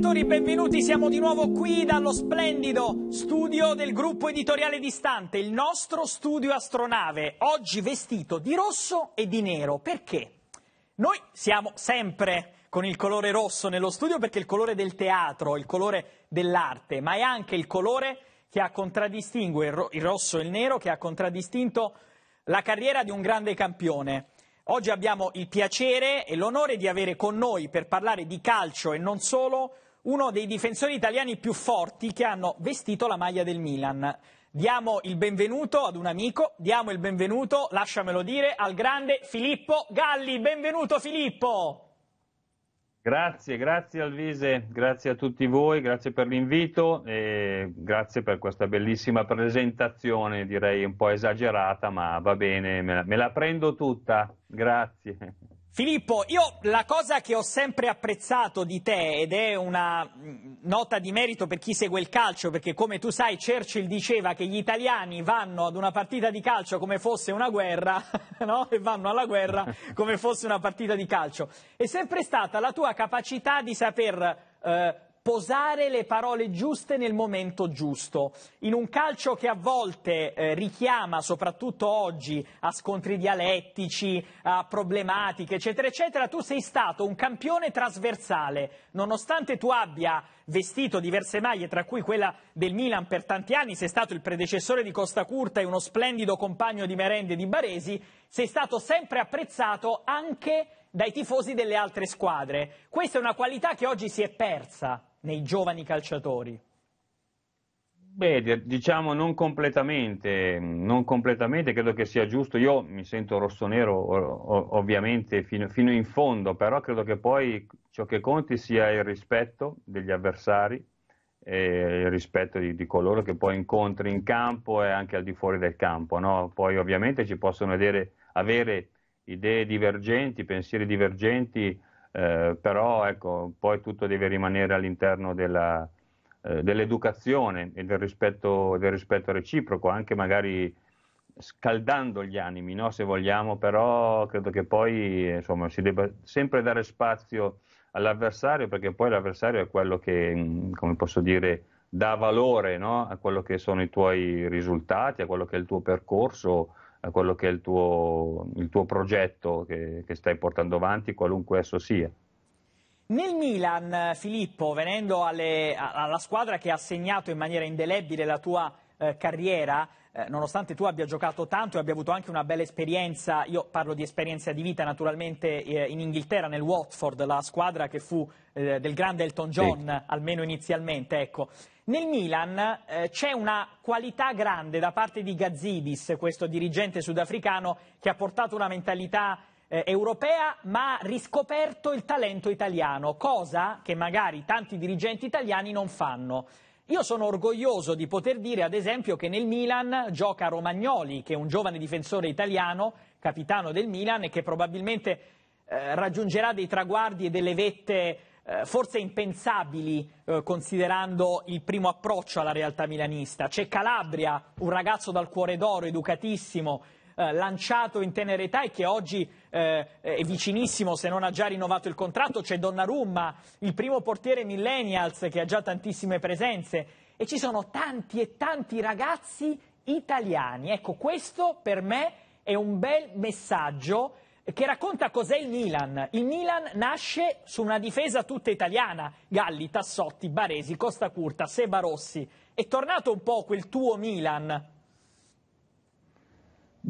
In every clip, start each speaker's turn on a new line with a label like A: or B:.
A: ascoltatori, benvenuti. Siamo di nuovo qui dallo splendido studio del gruppo editoriale Distante, il nostro studio astronave, oggi vestito di rosso e di nero. Perché? Noi siamo sempre con il colore rosso nello studio perché è il colore del teatro, il colore dell'arte, ma è anche il colore che ha contraddistinto, il, il rosso e il nero, che ha contraddistinto la carriera di un grande campione. Oggi abbiamo il piacere e l'onore di avere con noi per parlare di calcio e non solo uno dei difensori italiani più forti che hanno vestito la maglia del Milan. Diamo il benvenuto ad un amico, diamo il benvenuto, lasciamelo dire, al grande Filippo Galli. Benvenuto Filippo!
B: Grazie, grazie Alvise, grazie a tutti voi, grazie per l'invito e grazie per questa bellissima presentazione, direi un po' esagerata, ma va bene, me la, me la prendo tutta, grazie. Filippo, io la cosa che ho
A: sempre apprezzato di te, ed è una mm, nota di merito per chi segue il calcio, perché come tu sai Churchill diceva che gli italiani vanno ad una partita di calcio come fosse una guerra, no? e vanno alla guerra come fosse una partita di calcio, è sempre stata la tua capacità di saper eh, posare le parole giuste nel momento giusto. In un calcio che a volte eh, richiama, soprattutto oggi, a scontri dialettici, a problematiche, eccetera, eccetera, tu sei stato un campione trasversale, nonostante tu abbia vestito diverse maglie, tra cui quella del Milan per tanti anni, sei stato il predecessore di Costa Curta e uno splendido compagno di merende di Baresi, sei stato sempre apprezzato anche dai tifosi delle altre squadre. Questa è una qualità che oggi si è persa nei giovani calciatori.
B: Beh, diciamo non completamente, non completamente, credo che sia giusto. Io mi sento rossonero ovviamente fino, fino, in fondo, però credo che poi ciò che conti sia il rispetto degli avversari, il rispetto di, di, coloro che poi incontri in campo e anche al di fuori del campo. No? Poi ovviamente ci possono vedere, avere idee divergenti, pensieri divergenti, eh, però ecco, poi tutto deve rimanere all'interno della, eh, dell'educazione e del rispetto, del rispetto, reciproco, anche magari scaldando gli animi, no? se vogliamo, però credo che poi insomma, si debba sempre dare spazio all'avversario, perché poi l'avversario è quello che, mm, come posso dire, dà valore no? a quello che sono i tuoi risultati, a quello che è il tuo percorso, a quello che è il tuo, il tuo progetto che, che stai portando avanti, qualunque esso sia.
A: Nel Milan, Filippo, venendo alle, alla squadra che ha segnato in maniera indelebile la tua eh, carriera, eh, nonostante tu abbia giocato tanto e abbia avuto anche una bella esperienza, io parlo di esperienza di vita naturalmente eh, in Inghilterra, nel Watford, la squadra che fu eh, del grande Elton John, sì. almeno inizialmente. Ecco. Nel Milan eh, c'è una qualità grande da parte di Gazzidis, questo dirigente sudafricano, che ha portato una mentalità eh, europea ma ha riscoperto il talento italiano, cosa che magari tanti dirigenti italiani non fanno. Io sono orgoglioso di poter dire, ad esempio, che nel Milan gioca Romagnoli, che è un giovane difensore italiano, capitano del Milan, e che probabilmente eh, raggiungerà dei traguardi e delle vette eh, forse impensabili eh, considerando il primo approccio alla realtà milanista. C'è Calabria, un ragazzo dal cuore d'oro, educatissimo, eh, lanciato in tenera età e che oggi eh, è vicinissimo se non ha già rinnovato il contratto, c'è Donnarumma, il primo portiere millennials che ha già tantissime presenze e ci sono tanti e tanti ragazzi italiani. Ecco, questo per me è un bel messaggio che racconta cos'è il Milan. Il Milan nasce su una difesa tutta italiana, Galli, Tassotti, Baresi, Costa Curta, Seba Rossi. È tornato un po' quel tuo Milan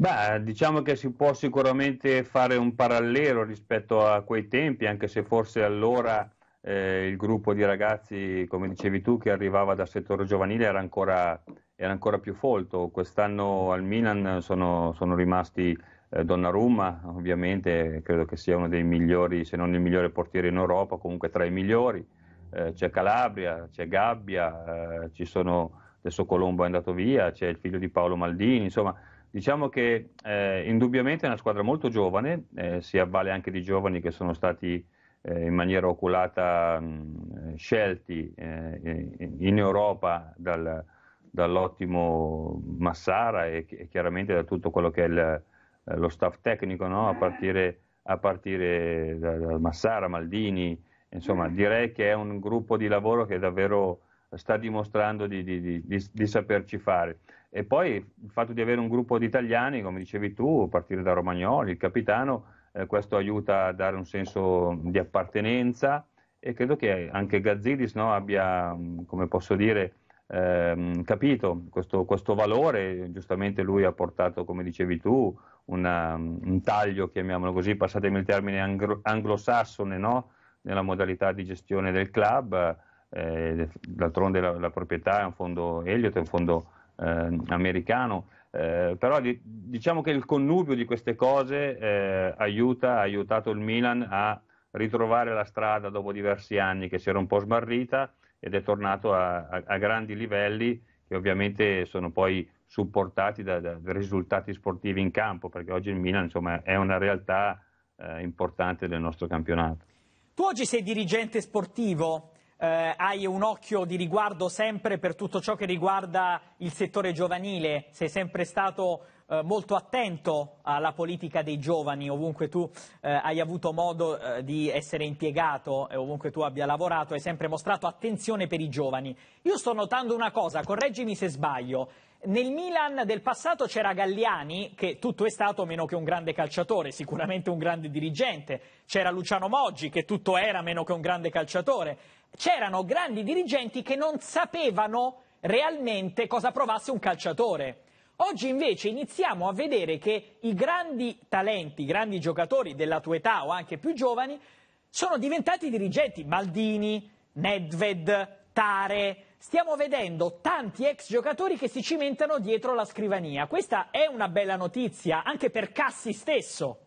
B: Beh, diciamo che si può sicuramente fare un parallelo rispetto a quei tempi, anche se forse allora eh, il gruppo di ragazzi, come dicevi tu, che arrivava dal settore giovanile era ancora, era ancora più folto. Quest'anno al Milan sono, sono rimasti eh, Donnarumma, ovviamente credo che sia uno dei migliori, se non il migliore portiere in Europa, comunque tra i migliori. Eh, c'è Calabria, c'è Gabbia, eh, ci sono, adesso Colombo è andato via, c'è il figlio di Paolo Maldini, insomma Diciamo che eh, indubbiamente è una squadra molto giovane, eh, si avvale anche di giovani che sono stati eh, in maniera oculata mh, scelti eh, in Europa dal, dall'ottimo Massara e, e, chiaramente da tutto quello che è il, eh, lo staff tecnico, no? a partire, a partire da, da, Massara, Maldini, insomma direi che è un gruppo di lavoro che è davvero sta dimostrando di, di, di, di, saperci fare. E poi il fatto di avere un gruppo di italiani, come dicevi tu, a partire da Romagnoli, il capitano, eh, questo aiuta a dare un senso di appartenenza e credo che anche Gazzidis no, abbia, mm, come posso dire, ehm, capito questo, questo, valore, giustamente lui ha portato, come dicevi tu, una, mm, un taglio, chiamiamolo così, passatemi il termine anglo- anglosassone, no? nella modalità di gestione del club eh, d'altronde la, la, proprietà è un fondo Elliott, è un fondo eh, americano, eh, però di, diciamo che il connubio di queste cose eh, aiuta, ha aiutato il Milan a ritrovare la strada dopo diversi anni che si era un po' smarrita ed è tornato a, a, a grandi livelli che ovviamente sono poi supportati da, da, risultati sportivi in campo, perché oggi il Milan insomma, è una realtà eh, importante del nostro campionato.
A: Tu oggi sei dirigente sportivo, eh, hai un occhio di riguardo sempre per tutto ciò che riguarda il settore giovanile, sei sempre stato eh, molto attento alla politica dei giovani, ovunque tu eh, hai avuto modo eh, di essere impiegato e ovunque tu abbia lavorato, hai sempre mostrato attenzione per i giovani. Io sto notando una cosa, correggimi se sbaglio, nel Milan del passato c'era Galliani, che tutto è stato meno che un grande calciatore, sicuramente un grande dirigente. C'era Luciano Moggi, che tutto era meno che un grande calciatore. C'erano grandi dirigenti che non sapevano realmente cosa provasse un calciatore. Oggi invece iniziamo a vedere che i grandi talenti, i grandi giocatori della tua età o anche più giovani sono diventati dirigenti. Maldini, Nedved, Tare, stiamo vedendo tanti ex giocatori che si cimentano dietro la scrivania. Questa è una bella notizia anche per Cassi stesso.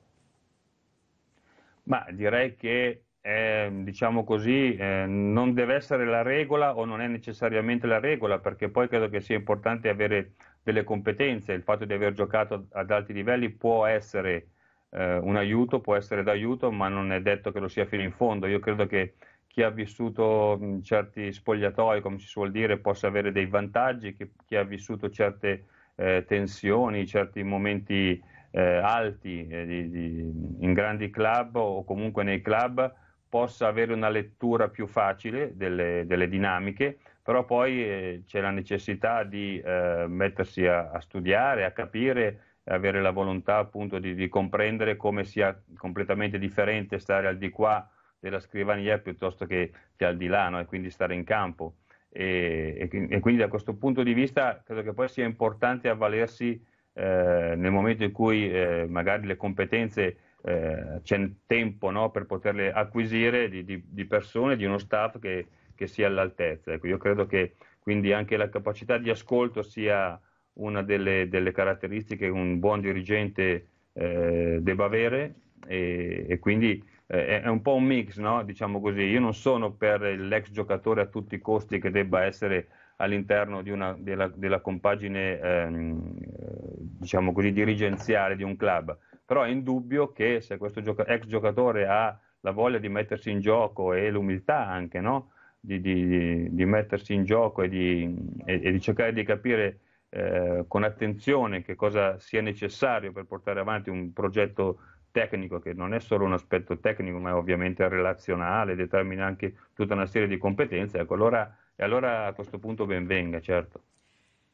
B: Ma direi che eh, diciamo così, eh, non deve essere la regola o non è necessariamente la regola, perché poi credo che sia importante avere delle competenze. Il fatto di aver giocato ad alti livelli può essere eh, un aiuto, può essere d'aiuto, ma non è detto che lo sia fino in fondo. Io credo che chi ha vissuto certi spogliatoi, come si suol dire, possa avere dei vantaggi, chi, chi ha vissuto certe eh, tensioni, certi momenti eh, alti eh, di, di, in grandi club o comunque nei club possa avere una lettura più facile delle, delle dinamiche, però poi eh, c'è la necessità di eh, mettersi a, a, studiare, a capire, avere la volontà appunto di, di comprendere come sia completamente differente stare al di qua della scrivania piuttosto che, che al di là no? e quindi stare in campo. E, e, e, quindi da questo punto di vista credo che poi sia importante avvalersi eh, nel momento in cui eh, magari le competenze eh, c'è tempo no? per poterle acquisire di, di, di, persone, di uno staff che, che sia all'altezza. Ecco, io credo che quindi anche la capacità di ascolto sia una delle, delle caratteristiche che un buon dirigente eh, debba avere e, e quindi eh, è un po' un mix, no? diciamo così. Io non sono per l'ex giocatore a tutti i costi che debba essere all'interno una, della, della, compagine ehm, diciamo così, dirigenziale di un club, però è indubbio che se questo gioca- ex giocatore ha la voglia di mettersi in gioco e l'umiltà anche no? di, di, di, mettersi in gioco e di, e, e di cercare di capire eh, con attenzione che cosa sia necessario per portare avanti un progetto tecnico, che non è solo un aspetto tecnico, ma ovviamente relazionale, determina anche tutta una serie di competenze, ecco, allora, e allora a questo punto ben venga, certo.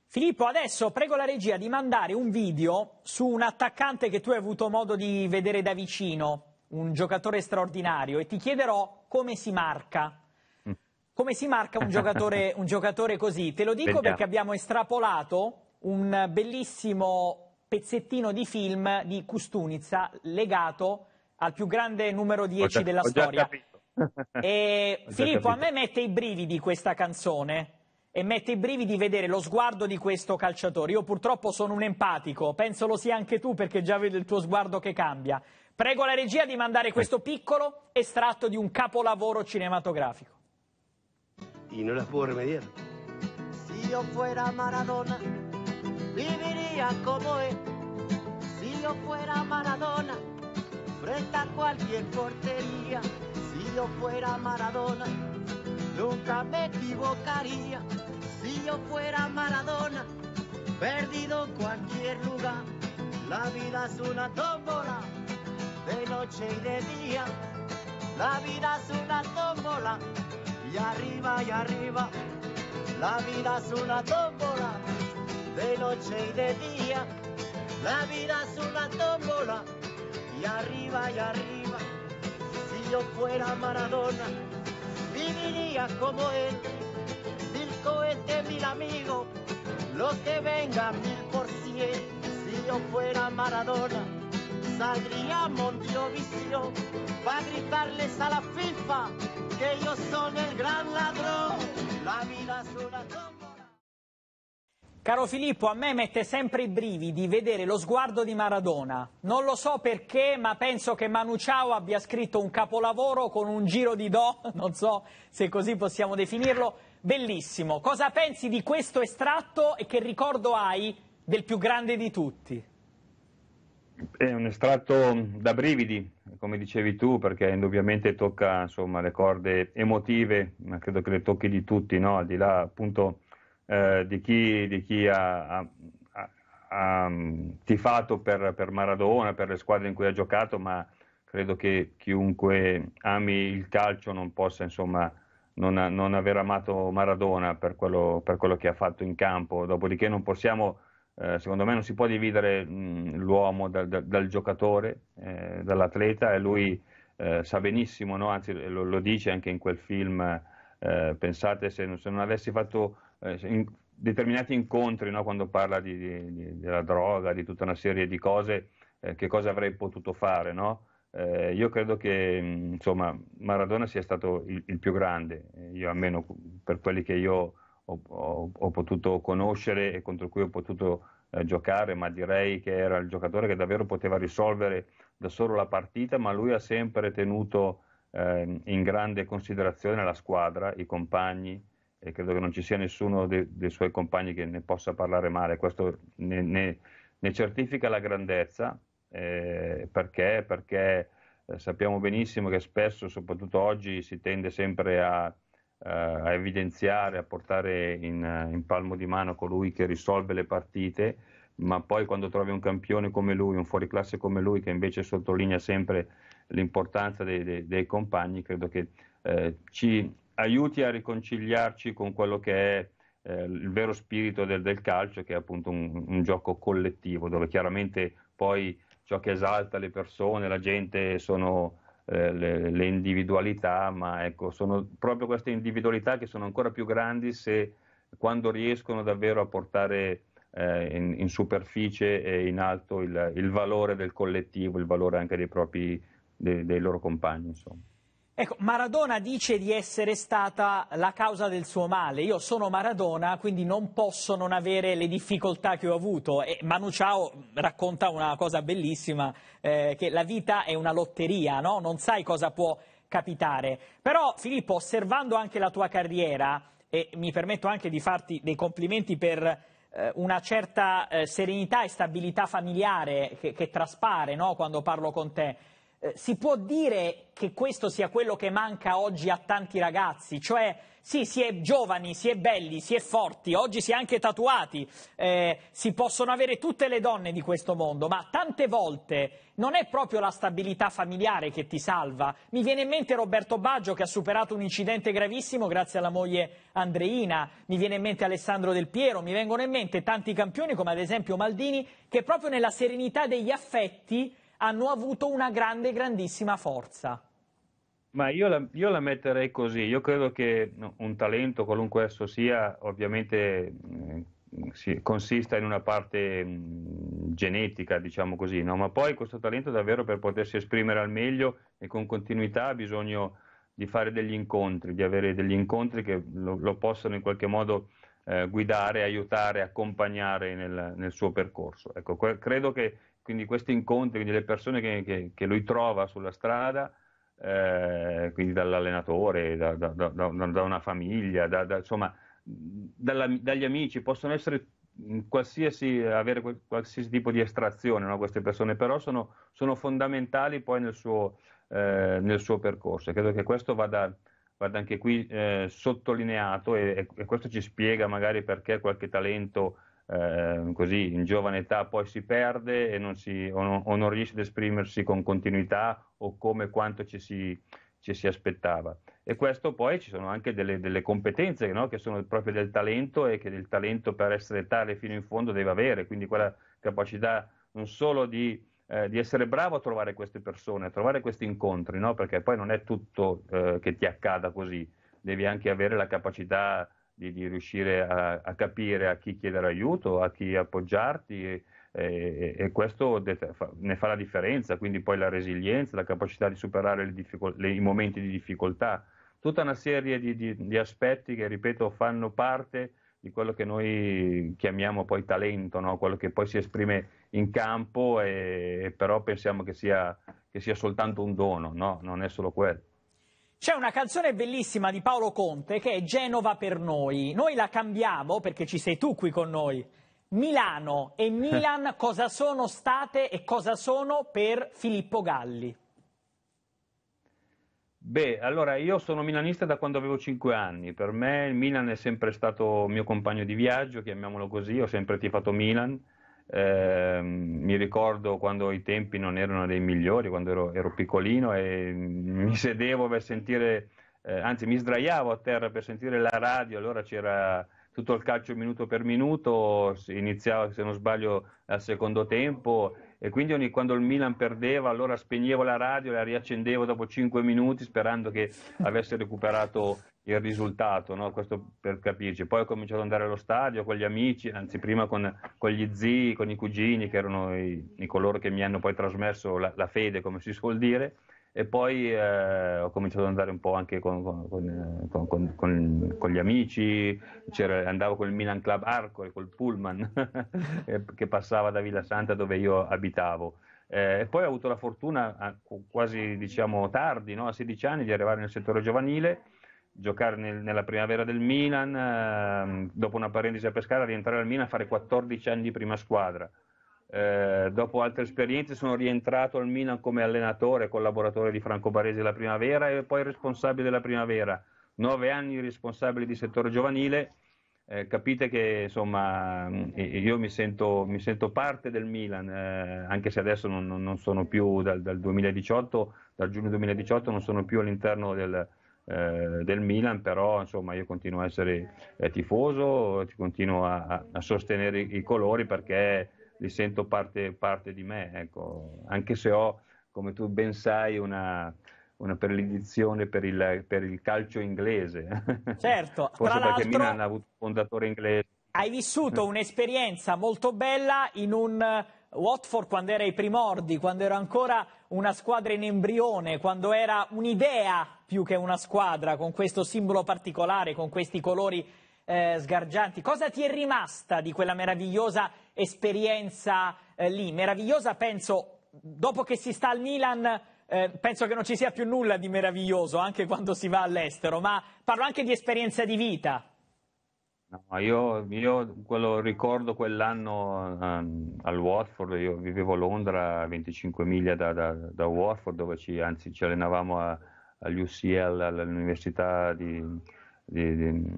B: Filippo, adesso prego la regia di mandare un video su un attaccante che
A: tu hai avuto modo di vedere da vicino, un giocatore straordinario, e ti chiederò come si marca. Mm. Come si marca un giocatore, un giocatore così? Te lo dico Vediamo. perché abbiamo estrapolato un bellissimo pezzettino di film di Custunica legato al più grande numero 10 già, della storia. e Filippo, capito. a me mette i brividi questa canzone e mette i brividi vedere lo sguardo di questo calciatore. Io purtroppo sono un empatico, penso lo sia anche tu perché già vedo il tuo sguardo che cambia. Prego la regia di mandare questo piccolo estratto di un capolavoro cinematografico. Y no las puedo remediar.
C: Si yo fuera Maradona viviría como él. Si yo fuera Maradona, frente a cualquier portería. Si yo fuera Maradona, nunca me equivocaría. Si yo fuera Maradona, perdido cualquier lugar. La vida es una tómbola, de noche y de día. La vida es una tómbola, y arriba y arriba. La vida es una tómbola de noche y de día. La vida es una tómbola y arriba y arriba. Si yo fuera Maradona, viviría como él. Mil cohetes, mil amigos, lo que venga mil por cien. Si yo fuera Maradona, saldría a para gritarles a la FIFA que ellos son el gran ladrón. La vida es una tómbola.
A: Caro Filippo, a me mette sempre i brividi vedere lo sguardo di Maradona. Non lo so perché, ma penso che Manu Ciao abbia scritto un capolavoro con un giro di do, non so se così possiamo definirlo, bellissimo. Cosa pensi di questo estratto e che ricordo hai del più grande di tutti?
B: È un estratto da brividi, come dicevi tu, perché indubbiamente tocca insomma, le corde emotive, ma credo che le tocchi di tutti, no? al di là appunto eh, di chi, di chi ha, ha, ha, mm, tifato per, per Maradona, per le squadre in cui ha giocato, ma credo che chiunque ami il calcio non possa insomma, non, non, aver amato Maradona per quello, per quello, che ha fatto in campo. Dopodiché non possiamo, eh, secondo me non si può dividere mh, mm, l'uomo dal, dal, dal giocatore, eh, dall'atleta e lui eh, sa benissimo, no? anzi lo, lo, dice anche in quel film, eh, pensate se se non avessi fatto eh, in, determinati incontri, no, quando parla di, di, di, della droga, di tutta una serie di cose, eh, che cosa avrei potuto fare, no? Eh, io credo che mm, insomma, Maradona sia stato il, il, più grande, eh, io almeno per quelli che io ho, ho, ho potuto conoscere e contro cui ho potuto eh, giocare, ma direi che era il giocatore che davvero poteva risolvere da solo la partita, ma lui ha sempre tenuto eh, in grande considerazione la squadra, i compagni, e credo che non ci sia nessuno de, dei suoi compagni che ne possa parlare male, questo ne, ne, ne certifica la grandezza, eh, perché? Perché eh, sappiamo benissimo che spesso, soprattutto oggi, si tende sempre a, eh, a evidenziare, a portare in, in, palmo di mano colui che risolve le partite, ma poi quando trovi un campione come lui, un fuoriclasse come lui, che invece sottolinea sempre l'importanza dei, dei, dei compagni, credo che eh, ci aiuti a riconciliarci con quello che è eh, il vero spirito del, del, calcio, che è appunto un, un, gioco collettivo, dove chiaramente poi ciò che esalta le persone, la gente, sono eh, le, le, individualità, ma ecco, sono proprio queste individualità che sono ancora più grandi se quando riescono davvero a portare eh, in, in, superficie e in alto il, il, valore del collettivo, il valore anche dei propri, dei, dei loro compagni. Insomma.
A: Ecco, Maradona dice di essere stata la causa del suo male. Io sono Maradona, quindi non posso non avere le difficoltà che ho avuto. E Manu Ciao racconta una cosa bellissima, eh, che la vita è una lotteria, no? Non sai cosa può capitare. Però, Filippo, osservando anche la tua carriera, e mi permetto anche di farti dei complimenti per eh, una certa eh, serenità e stabilità familiare che, che traspare no? quando parlo con te eh, si può dire che questo sia quello che manca oggi a tanti ragazzi, cioè sì, si è giovani, si è belli, si è forti, oggi si è anche tatuati, eh, si possono avere tutte le donne di questo mondo, ma tante volte non è proprio la stabilità familiare che ti salva. Mi viene in mente Roberto Baggio che ha superato un incidente gravissimo grazie alla moglie Andreina, mi viene in mente Alessandro Del Piero, mi vengono in mente tanti campioni come ad esempio Maldini che proprio nella serenità degli affetti hanno avuto una grande, grandissima forza.
B: Ma io la, io la, metterei così, io credo che un talento, qualunque esso sia, ovviamente eh, consista in una parte mh, mm, genetica, diciamo così, no? ma poi questo talento davvero per potersi esprimere al meglio e con continuità ha bisogno di fare degli incontri, di avere degli incontri che lo, lo possano in qualche modo eh, guidare, aiutare, accompagnare nel, nel suo percorso. Ecco, que- credo che quindi questi incontri le persone che, che, che lui trova sulla strada, eh, quindi dall'allenatore, da, da, da, da una famiglia, insomma, dalla, dagli amici, possono essere qualsiasi, avere qualsiasi tipo di estrazione no, queste persone, però sono, sono fondamentali poi nel suo, eh, nel suo, percorso. Credo che questo vada, vada anche qui eh, sottolineato e, e, questo ci spiega magari perché qualche talento eh, così in giovane età poi si perde e non si, o, non, o, non, riesce ad esprimersi con continuità o come quanto ci si, ci si aspettava. E questo poi ci sono anche delle, delle competenze no? che sono proprio del talento e che il talento per essere tale fino in fondo deve avere, quindi quella capacità non solo di, eh, di essere bravo a trovare queste persone, a trovare questi incontri, no? perché poi non è tutto eh, che ti accada così, devi anche avere la capacità di, di riuscire a, a, capire a chi chiedere aiuto, a chi appoggiarti e, e, e questo det- fa, ne fa la differenza, quindi poi la resilienza, la capacità di superare le difficol- le, i momenti di difficoltà, tutta una serie di, di, di aspetti che, ripeto, fanno parte di quello che noi chiamiamo poi talento, no? quello che poi si esprime in campo e, e però pensiamo che sia, che sia, soltanto un dono, no? non è solo quello.
A: C'è una canzone bellissima di Paolo Conte che è Genova per noi. Noi la cambiamo perché ci sei tu qui con noi. Milano e Milan cosa sono state e cosa sono per Filippo Galli?
B: Beh, allora io sono milanista da quando avevo 5 anni, per me il Milan è sempre stato mio compagno di viaggio, chiamiamolo così, ho sempre tifato Milan, eh, mi ricordo quando i tempi non erano dei migliori, quando ero, ero piccolino e mi sedevo per sentire, eh, anzi mi sdraiavo a terra per sentire la radio, allora c'era tutto il calcio minuto per minuto, iniziava se non sbaglio al secondo tempo e quindi ogni, quando il Milan perdeva allora spegnevo la radio, e la riaccendevo dopo 5 minuti sperando che avesse recuperato il risultato, no? questo per capirci. Poi ho cominciato ad andare allo stadio con gli amici, anzi prima con, con gli zii, con i cugini, che erano i, i coloro che mi hanno poi trasmesso la, la, fede, come si suol dire, e poi eh, ho cominciato ad andare un po' anche con, con, con eh, gli amici, C'era, andavo con il Milan Club Arco e col pullman eh, che passava da Villa Santa dove io abitavo. Eh, poi ho avuto la fortuna, quasi diciamo tardi, no? a 16 anni, di arrivare nel settore giovanile giocare nel, nella primavera del Milan, ehm, dopo una parentesi a Pescara rientrare al Milan a fare 14 anni di prima squadra. Eh, dopo altre esperienze sono rientrato al Milan come allenatore, collaboratore di Franco Baresi della primavera e poi responsabile della primavera. 9 anni responsabile di settore giovanile. Eh, capite che insomma io mi sento, mi sento parte del Milan, eh, anche se adesso non, non sono più dal, dal 2018, dal giugno 2018 non sono più all'interno del, eh, del Milan, però insomma io continuo a essere eh, tifoso, continuo a, a sostenere i, i, colori perché li sento parte, parte di me, ecco. anche se ho, come tu ben sai, una, una predizione per il, per il, calcio inglese. Certo, Forse perché Milan ha avuto un fondatore inglese. Hai vissuto
A: un'esperienza molto bella in un Watford quando era ai primordi, quando era ancora una squadra in embrione, quando era un'idea più che una squadra, con questo simbolo particolare, con questi colori eh, sgargianti. Cosa ti è rimasta di quella meravigliosa esperienza eh, lì? Meravigliosa, penso, dopo che si sta al Milan, eh, penso che non ci sia più nulla di meraviglioso, anche quando si va all'estero, ma parlo anche di esperienza di vita.
B: No, io, io quello- ricordo quell'anno ehm, al Watford, io vivevo a Londra, a 25 miglia da, da- da Watford, dove ci, anzi, ci allenavamo a- agli UCL, all'Università di, di-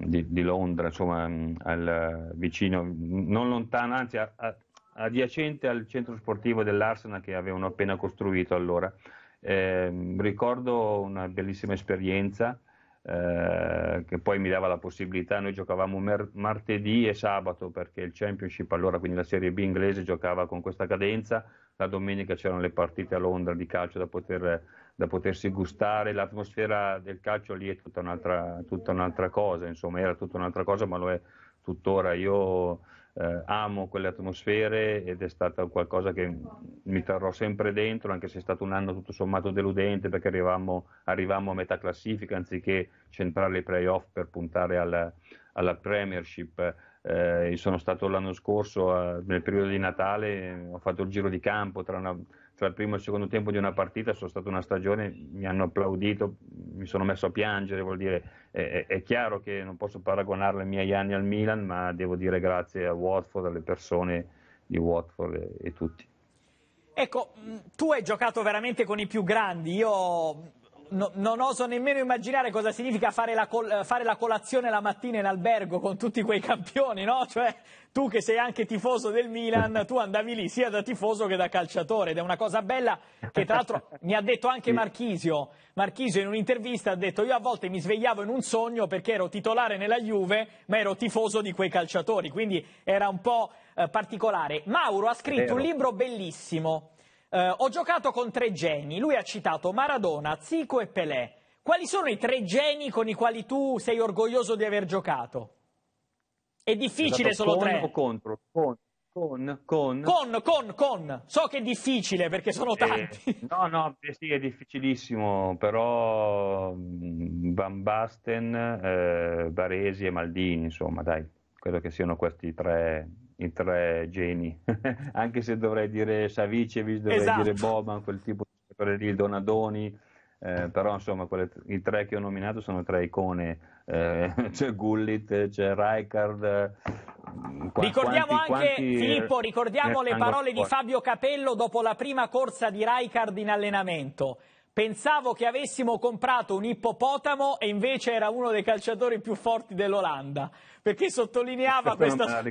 B: di- di- Londra, insomma, al- vicino, non lontano, anzi, a- a- adiacente al centro sportivo dell'Arsenal che avevano appena costruito allora. Ehm, ricordo una bellissima esperienza eh, che poi mi dava la possibilità, noi giocavamo mer- martedì e sabato perché il Championship allora, quindi la Serie B inglese giocava con questa cadenza, la domenica c'erano le partite a Londra di calcio da, poter, da potersi gustare, l'atmosfera del calcio lì è tutta un'altra, tutta un'altra cosa, insomma era tutta un'altra cosa ma lo è tuttora. Io eh, amo quelle atmosfere ed è stato qualcosa che mi terrò sempre dentro, anche se è stato un anno tutto sommato deludente perché arrivavamo, arrivavamo a metà classifica anziché centrare i playoff per puntare alla, alla Premiership. Eh, sono stato l'anno scorso, eh, nel periodo di Natale, ho fatto il giro di campo tra una cioè il primo e il secondo tempo di una partita sono stata una stagione, mi hanno applaudito, mi sono messo a piangere, vuol dire è, è chiaro che non posso paragonarle ai miei anni al Milan, ma devo dire grazie a Watford, alle persone di Watford e, e tutti.
A: Ecco, mm, tu hai giocato veramente con i più grandi, io No, non oso nemmeno immaginare cosa significa fare la, col- fare la, colazione la mattina in albergo con tutti quei campioni, no? Cioè, tu che sei anche tifoso del Milan, tu andavi lì sia da tifoso che da calciatore ed è una cosa bella che tra l'altro mi ha detto anche Marchisio. Marchisio in un'intervista ha detto io a volte mi svegliavo in un sogno perché ero titolare nella Juve ma ero tifoso di quei calciatori, quindi era un po' eh, particolare. Mauro ha scritto un libro bellissimo eh, ho giocato con tre geni, lui ha citato Maradona, Zico e Pelé. Quali sono i tre geni con i quali tu sei orgoglioso di aver giocato? È difficile esatto, solo con tre. O
B: contro? Con, con, con. Con,
A: con, con. So che è difficile perché sono eh, tanti.
B: no, no, sì, è difficilissimo, però mm, Van Basten, eh, Baresi e Maldini, insomma, dai, credo che siano questi tre i tre geni, anche se dovrei dire Savicevic, dovrei esatto. dire Boban, quel tipo di giocatore lì, Donadoni, eh, però insomma quelle, i tre che ho nominato sono tre icone, eh, c'è Gullit, c'è Rijkaard. Mm, qua, ricordiamo quanti, anche, quanti, Filippo, eh, ricordiamo le parole di Fabio
A: Capello dopo la prima corsa di Raikard in allenamento. Pensavo che avessimo comprato un ippopotamo e invece era uno dei calciatori più forti dell'Olanda, perché sottolineava questa...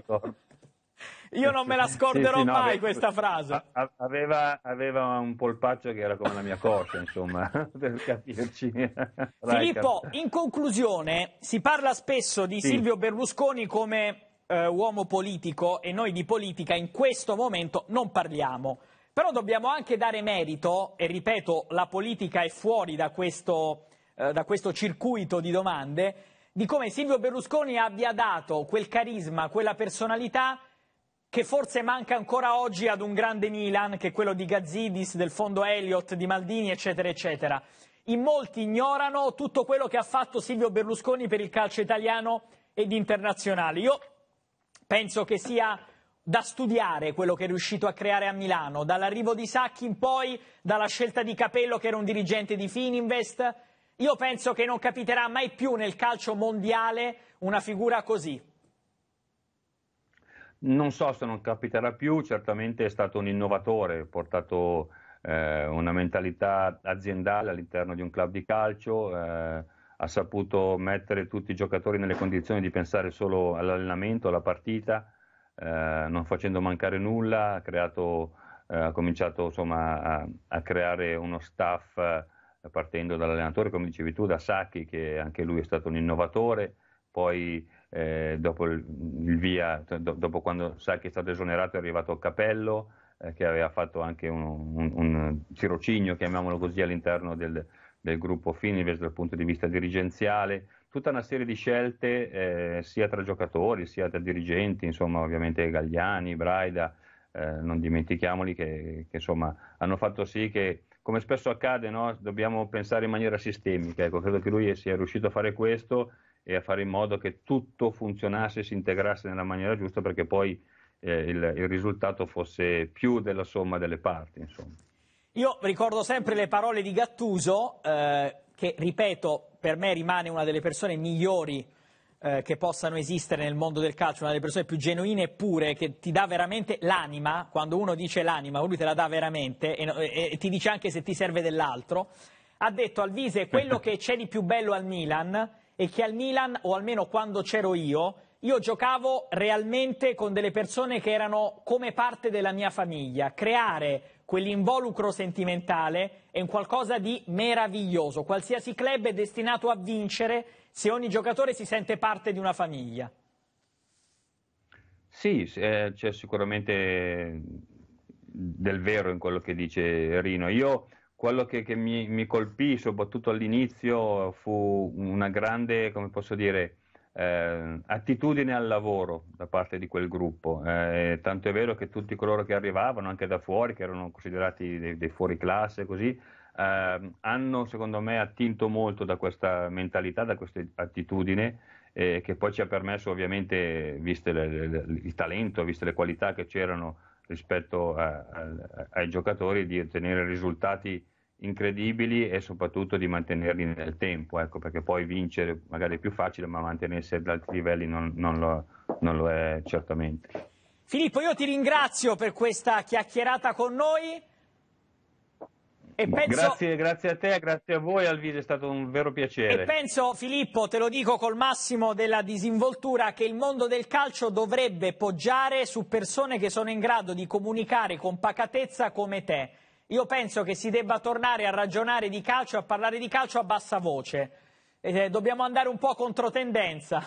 A: Io non me la scorderò sì, sì, no, mai questa frase.
B: Aveva, aveva, un polpaccio che era come la mia coscia, insomma, per capirci. Filippo,
A: in conclusione, si parla spesso di sì. Silvio Berlusconi come eh, uomo politico e noi di politica in questo momento non parliamo. Però dobbiamo anche dare merito, e ripeto, la politica è fuori da questo, eh, da questo circuito di domande, di come Silvio Berlusconi abbia dato quel carisma, quella personalità che forse manca ancora oggi ad un grande Milan, che è quello di Gazzidis, del fondo Elliott, di Maldini, eccetera, eccetera. In molti ignorano tutto quello che ha fatto Silvio Berlusconi per il calcio italiano ed internazionale. Io penso che sia da studiare quello che è riuscito a creare a Milano, dall'arrivo di Sacchi in poi, dalla scelta di Capello che era un dirigente di Fininvest. Io penso che non capiterà mai più nel calcio mondiale una figura così.
B: Non so se non capiterà più, certamente è stato un innovatore, ha portato eh, una mentalità aziendale all'interno di un club di calcio, eh, ha saputo mettere tutti i giocatori nelle condizioni di pensare solo all'allenamento, alla partita, eh, non facendo mancare nulla, ha, creato, eh, ha cominciato insomma, a, a, creare uno staff eh, partendo dall'allenatore, come dicevi tu, da Sacchi, che anche lui è stato un innovatore, poi eh, dopo il, via, do, dopo quando sa che è stato esonerato è arrivato Capello eh, che aveva fatto anche un, un, un tirocinio, chiamiamolo così, all'interno del, del gruppo Fininvest dal punto di vista dirigenziale, tutta una serie di scelte eh, sia tra giocatori sia tra dirigenti, insomma ovviamente Gagliani, Braida, eh, non dimentichiamoli che, che insomma, hanno fatto sì che come spesso accade, no? dobbiamo pensare in maniera sistemica. Ecco, credo che lui sia riuscito a fare questo e a fare in modo che tutto funzionasse e si integrasse nella maniera giusta perché poi eh, il, il, risultato fosse più della somma delle parti. Insomma.
A: Io ricordo sempre le parole di Gattuso, eh, che ripeto, per me rimane una delle persone migliori eh, che possano esistere nel mondo del calcio, una delle persone più genuine e pure, che ti dà veramente l'anima, quando uno dice l'anima, lui te la dà veramente e, e, e ti dice anche se ti serve dell'altro. Ha detto al Vise quello che c'è di più bello al Milan e che al Milan, o almeno quando c'ero io, io giocavo realmente con delle persone che erano come parte della mia famiglia. Creare quell'involucro sentimentale è un qualcosa di meraviglioso. Qualsiasi club è destinato a vincere se ogni giocatore si sente parte di una famiglia.
B: Sì, eh, c'è sicuramente del vero in quello che dice Rino. Io quello che, che mi, mi, colpì soprattutto all'inizio fu una grande, come posso dire, eh, attitudine al lavoro da parte di quel gruppo. Eh, tanto è vero che tutti coloro che arrivavano, anche da fuori, che erano considerati dei, dei fuori classe, così, eh, hanno secondo me attinto molto da questa mentalità, da questa attitudine. Eh, che poi ci ha permesso ovviamente, viste le, le, il talento, viste le qualità che c'erano rispetto a, a, ai giocatori di ottenere risultati incredibili e soprattutto di mantenerli nel tempo, ecco, perché poi vincere magari è più facile, ma mantenersi ad alti livelli non, non, lo, non lo è certamente.
A: Filippo, io ti ringrazio per questa chiacchierata con noi.
B: Penso... Grazie, grazie, a te, grazie a voi Alvise, è stato un vero piacere. E
A: penso, Filippo, te lo dico col massimo della disinvoltura, che il mondo del calcio dovrebbe poggiare su persone che sono in grado di comunicare con pacatezza come te. Io penso che si debba tornare a ragionare di calcio, a parlare di calcio a bassa voce. Eh, dobbiamo andare un po' contro tendenza.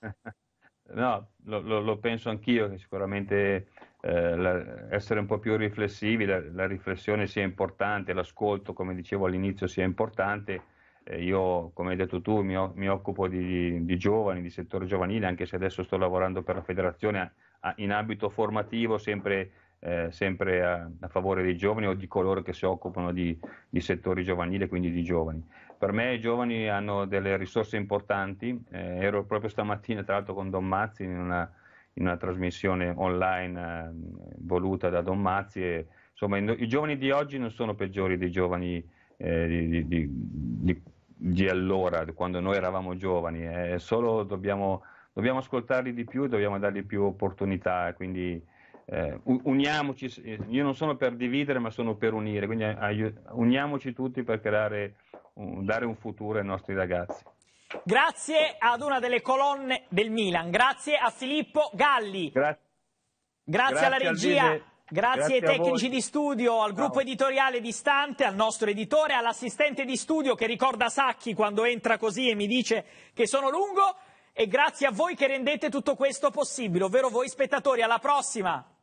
B: No, lo, lo, lo penso anch'io, che sicuramente eh, la, essere un po' più riflessivi, la, la, riflessione sia importante, l'ascolto, come dicevo all'inizio, sia importante. Eh, io, come hai detto tu, mi, mi occupo di, di, giovani, di settore giovanile, anche se adesso sto lavorando per la federazione a, a, in ambito formativo, sempre, eh, sempre a, a, favore dei giovani o di coloro che si occupano di, di settori giovanili, quindi di giovani. Per me i giovani hanno delle risorse importanti, eh, ero proprio stamattina tra l'altro con Don Mazzi in una, in una trasmissione online ehm, voluta da Don Mazzi. E, insomma, i, giovani di oggi non sono peggiori dei giovani eh, di, di, di, di, allora, quando noi eravamo giovani, eh, solo dobbiamo, dobbiamo, ascoltarli di più, dobbiamo dargli più opportunità, quindi eh, uniamoci, io non sono per dividere ma sono per unire, quindi aiut- uniamoci tutti per creare, un, dare un futuro ai nostri ragazzi.
A: Grazie ad una delle colonne del Milan, grazie a Filippo Galli. Gra grazie, grazie, alla regia. Grazie, Grazie, ai tecnici di studio, al gruppo Ciao. editoriale Stante, al nostro editore, all'assistente di studio che ricorda Sacchi quando entra così e mi dice che sono lungo e grazie a voi che rendete tutto questo possibile, ovvero voi spettatori. Alla prossima!